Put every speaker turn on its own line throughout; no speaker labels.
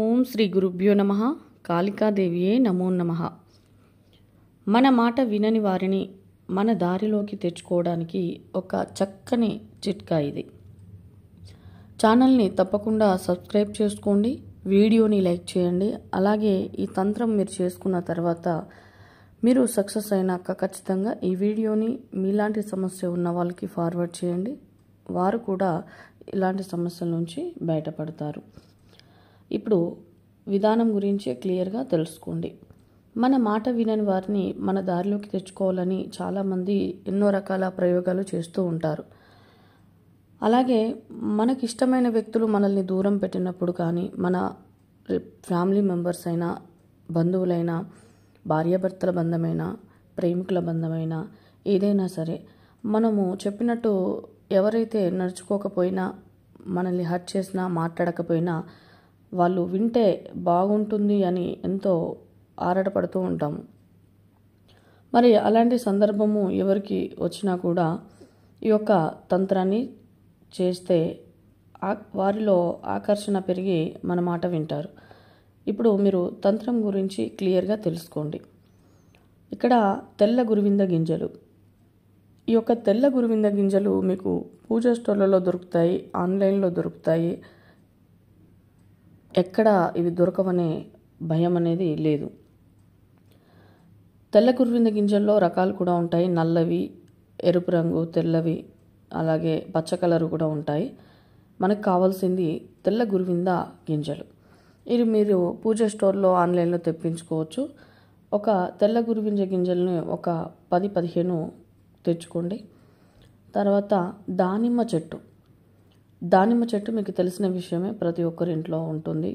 ఓం శ్రీ గురుభ్యో నమ కాళికాదేవియే నమో నమ మన మాట వినని వారిని మన దారిలోకి తెచ్చుకోవడానికి ఒక చక్కని చిట్కా ఇది ఛానల్ని తప్పకుండా సబ్స్క్రైబ్ చేసుకోండి వీడియోని లైక్ చేయండి అలాగే ఈ తంత్రం మీరు చేసుకున్న తర్వాత మీరు సక్సెస్ అయినాక ఖచ్చితంగా ఈ వీడియోని మీలాంటి సమస్య ఉన్న వాళ్ళకి ఫార్వర్డ్ చేయండి వారు కూడా ఇలాంటి సమస్యల నుంచి బయటపడతారు ఇప్పుడు విధానం గురించి క్లియర్గా తెలుసుకోండి మన మాట వినని వారిని మన దారిలోకి తెచ్చుకోవాలని చాలామంది ఎన్నో రకాల ప్రయోగాలు చేస్తూ ఉంటారు అలాగే మనకిష్టమైన వ్యక్తులు మనల్ని దూరం పెట్టినప్పుడు కానీ మన ఫ్యామిలీ మెంబర్స్ అయినా బంధువులైనా భార్యాభర్తల బంధమైనా ప్రేమికుల బంధమైనా ఏదైనా సరే మనము చెప్పినట్టు ఎవరైతే నడుచుకోకపోయినా మనల్ని హర్ట్ చేసినా మాట్లాడకపోయినా వాళ్ళు వింటే బాగుంటుంది అని ఎంతో ఆరాటపడుతూ ఉంటాము మరి అలాంటి సందర్భము ఎవరికి వచ్చినా కూడా ఈ యొక్క తంత్రాన్ని చేస్తే వారిలో ఆకర్షణ పెరిగి మన మాట వింటారు ఇప్పుడు మీరు తంత్రం గురించి క్లియర్గా తెలుసుకోండి ఇక్కడ తెల్ల గురువింద గింజలు ఈ యొక్క తెల్ల గురువింద గింజలు మీకు పూజా స్టోర్లలో దొరుకుతాయి ఆన్లైన్లో దొరుకుతాయి ఎక్కడ ఇవి దొరకవనే భయం అనేది లేదు తెల్ల కుర్వింద గింజల్లో రకాలు కూడా ఉంటాయి నల్లవి ఎరుపు రంగు తెల్లవి అలాగే పచ్చ కలరు కూడా ఉంటాయి మనకు కావాల్సింది తెల్ల గురువింద గింజలు ఇది మీరు పూజ స్టోర్లో ఆన్లైన్లో తెప్పించుకోవచ్చు ఒక తెల్ల గురువింజ గింజల్ని ఒక పది పదిహేను తెచ్చుకోండి తర్వాత దానిమ్మ చెట్టు దానిమ్మ చెట్టు మీకు తెలిసిన విషయమే ప్రతి ఇంట్లో ఉంటుంది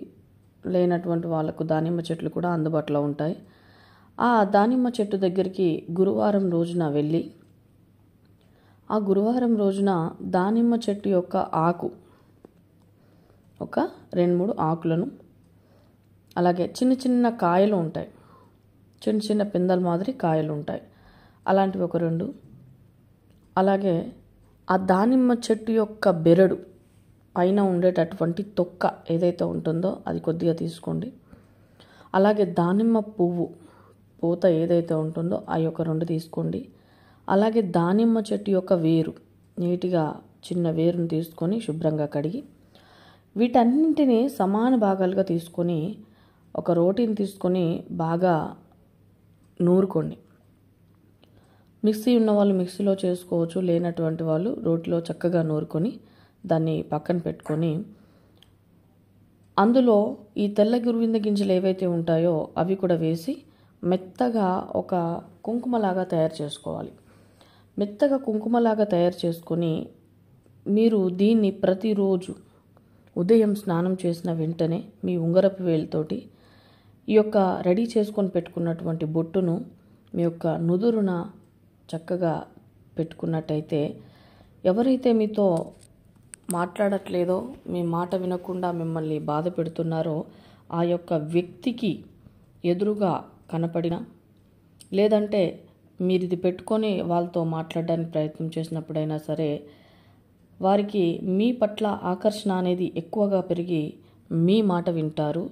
లేనటువంటి వాళ్ళకు దానిమ్మ చెట్లు కూడా అందుబాటులో ఉంటాయి ఆ దానిమ్మ చెట్టు దగ్గరికి గురువారం రోజున వెళ్ళి ఆ గురువారం రోజున దానిమ్మ చెట్టు యొక్క ఆకు ఒక రెండు మూడు ఆకులను అలాగే చిన్న చిన్న కాయలు ఉంటాయి చిన్న చిన్న పిందల మాదిరి కాయలు ఉంటాయి అలాంటివి ఒక రెండు అలాగే ఆ దానిమ్మ చెట్టు యొక్క బెరడు పైన ఉండేటటువంటి తొక్క ఏదైతే ఉంటుందో అది కొద్దిగా తీసుకోండి అలాగే దానిమ్మ పువ్వు పూత ఏదైతే ఉంటుందో ఆ యొక్క రెండు తీసుకోండి అలాగే దానిమ్మ చెట్టు యొక్క వేరు నీట్గా చిన్న వేరును తీసుకొని శుభ్రంగా కడిగి వీటన్నింటినీ సమాన భాగాలుగా తీసుకొని ఒక రోటీని తీసుకొని బాగా నూరుకోండి మిక్సీ ఉన్న వాళ్ళు మిక్సీలో చేసుకోవచ్చు లేనటువంటి వాళ్ళు రోటిలో చక్కగా నూరుకొని దాన్ని పక్కన పెట్టుకొని అందులో ఈ తెల్ల గురువింద గింజలు ఏవైతే ఉంటాయో అవి కూడా వేసి మెత్తగా ఒక కుంకుమలాగా తయారు చేసుకోవాలి మెత్తగా కుంకుమలాగా తయారు చేసుకొని మీరు దీన్ని ప్రతిరోజు ఉదయం స్నానం చేసిన వెంటనే మీ ఉంగరపు వేలుతోటి ఈ యొక్క రెడీ చేసుకొని పెట్టుకున్నటువంటి బొట్టును మీ యొక్క నుదురున చక్కగా పెట్టుకున్నట్టయితే ఎవరైతే మీతో మాట్లాడట్లేదో మీ మాట వినకుండా మిమ్మల్ని బాధ పెడుతున్నారో ఆ యొక్క వ్యక్తికి ఎదురుగా కనపడిన లేదంటే మీరు ఇది పెట్టుకొని వాళ్ళతో మాట్లాడడానికి ప్రయత్నం చేసినప్పుడైనా సరే వారికి మీ పట్ల ఆకర్షణ అనేది ఎక్కువగా పెరిగి మీ మాట వింటారు